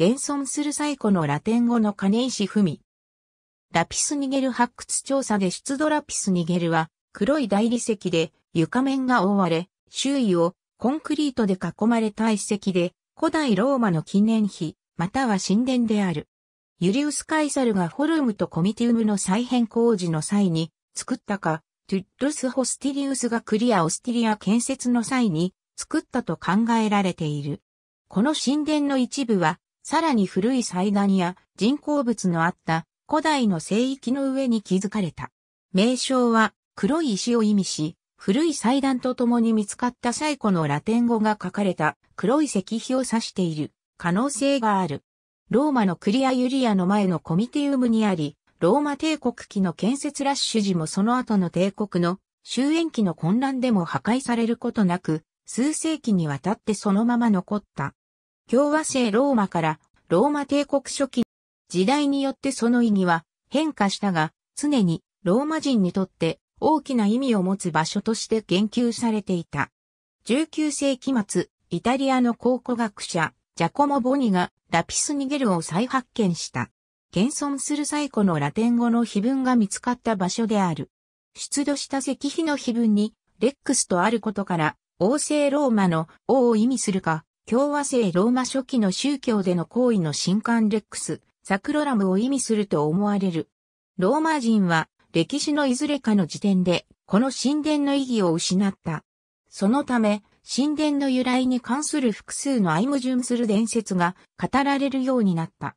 現存する最古のラテン語の金石文。ラピスニゲル発掘調査で出土ラピスニゲルは黒い大理石で床面が覆われ、周囲をコンクリートで囲まれた遺跡で古代ローマの記念碑または神殿である。ユリウス・カイサルがフォルムとコミティウムの再編工事の際に作ったか、トゥッドス・ホスティリウスがクリア・オスティリア建設の際に作ったと考えられている。この神殿の一部はさらに古い祭壇や人工物のあった古代の聖域の上に築かれた。名称は黒い石を意味し、古い祭壇と共に見つかった最古のラテン語が書かれた黒い石碑を指している可能性がある。ローマのクリア・ユリアの前のコミティウムにあり、ローマ帝国期の建設ラッシュ時もその後の帝国の終焉期の混乱でも破壊されることなく、数世紀にわたってそのまま残った。共和制ローマからローマ帝国初期時代によってその意義は変化したが、常にローマ人にとって大きな意味を持つ場所として言及されていた。19世紀末、イタリアの考古学者、ジャコモ・ボニがラピスニゲルを再発見した。現存する最古のラテン語の碑文が見つかった場所である。出土した石碑の碑文に、レックスとあることから、王政ローマの王を意味するか、共和制ローマ初期の宗教での行為の新刊レックス、サクロラムを意味すると思われる。ローマ人は歴史のいずれかの時点で、この神殿の意義を失った。そのため、神殿の由来に関する複数の愛矛盾する伝説が語られるようになった。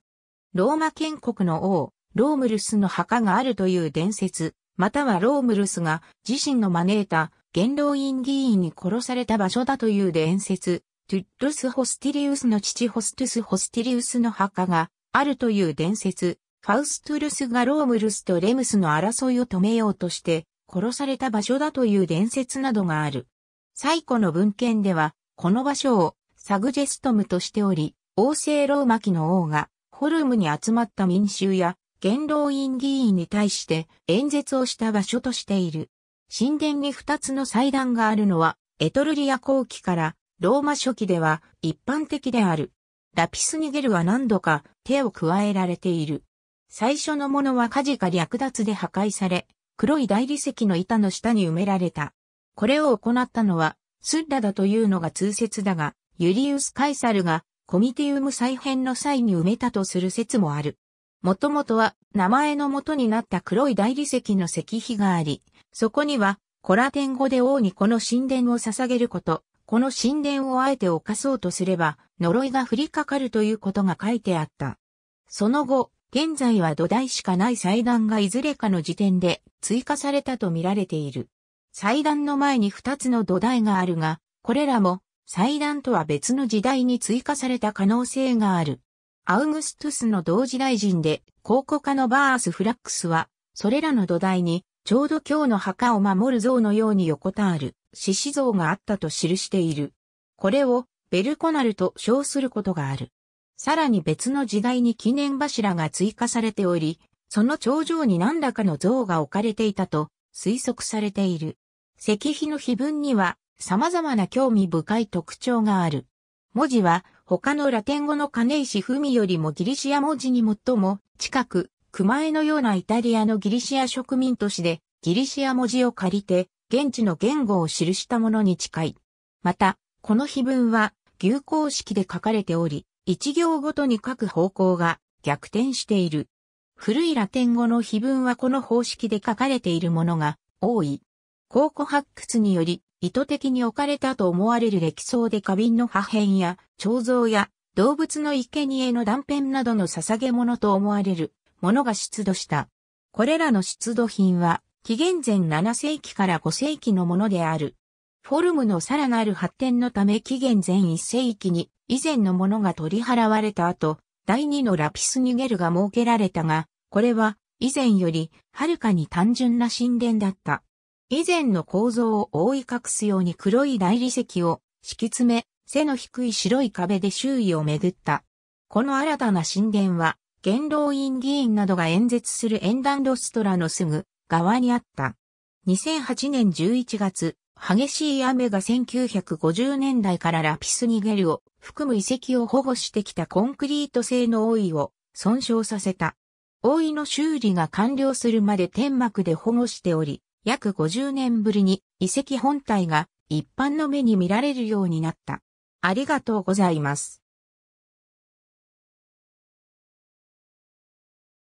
ローマ建国の王、ロームルスの墓があるという伝説、またはロームルスが自身の招いた元老院議員に殺された場所だという伝説、トゥッルス・ホスティリウスの父ホストゥス・ホスティリウスの墓があるという伝説、ファウストゥルスがロームルスとレムスの争いを止めようとして殺された場所だという伝説などがある。最古の文献では、この場所をサグジェストムとしており、王政ローマ期の王がホルムに集まった民衆や元老院議員に対して演説をした場所としている。神殿に二つの祭壇があるのはエトルリア後期からローマ初期では一般的である。ラピスニゲルは何度か手を加えられている。最初のものは火事か略奪で破壊され、黒い大理石の板の下に埋められた。これを行ったのは、スッラだというのが通説だが、ユリウス・カイサルがコミティウム再編の際に埋めたとする説もある。もともとは名前の元になった黒い大理石の石碑があり、そこにはコラテン語で王にこの神殿を捧げること、この神殿をあえて犯そうとすれば、呪いが降りかかるということが書いてあった。その後、現在は土台しかない祭壇がいずれかの時点で追加されたと見られている。祭壇の前に2つの土台があるが、これらも祭壇とは別の時代に追加された可能性がある。アウグストゥスの同時大臣で考古家のバース・フラックスは、それらの土台に、ちょうど今日の墓を守る像のように横たわる。獅子像があったと記している。これをベルコナルと称することがある。さらに別の時代に記念柱が追加されており、その頂上に何らかの像が置かれていたと推測されている。石碑の碑文には様々な興味深い特徴がある。文字は他のラテン語のカネイシフミよりもギリシア文字に最も近く、熊江のようなイタリアのギリシア植民都市でギリシア文字を借りて現地の言語を記したものに近い。また、この碑文は、牛公式で書かれており、一行ごとに書く方向が逆転している。古いラテン語の碑文はこの方式で書かれているものが多い。考古発掘により意図的に置かれたと思われる歴層で花瓶の破片や彫像や動物の生贄の断片などの捧げ物と思われるものが出土した。これらの出土品は紀元前7世紀から5世紀のものである。フォルムのさらなる発展のため紀元前1世紀に以前のものが取り払われた後、第2のラピスニゲルが設けられたが、これは以前よりはるかに単純な神殿だった。以前の構造を覆い隠すように黒い大理石を敷き詰め、背の低い白い壁で周囲を巡った。この新たな神殿は、元老院議員などが演説する演壇ロストラのすぐ側にあった。2008年11月、激しい雨が1950年代からラピスニゲルを含む遺跡を保護してきたコンクリート製の覆いを損傷させた。覆いの修理が完了するまで天幕で保護しており、約50年ぶりに遺跡本体が一般の目に見られるようになった。ありがとうございます。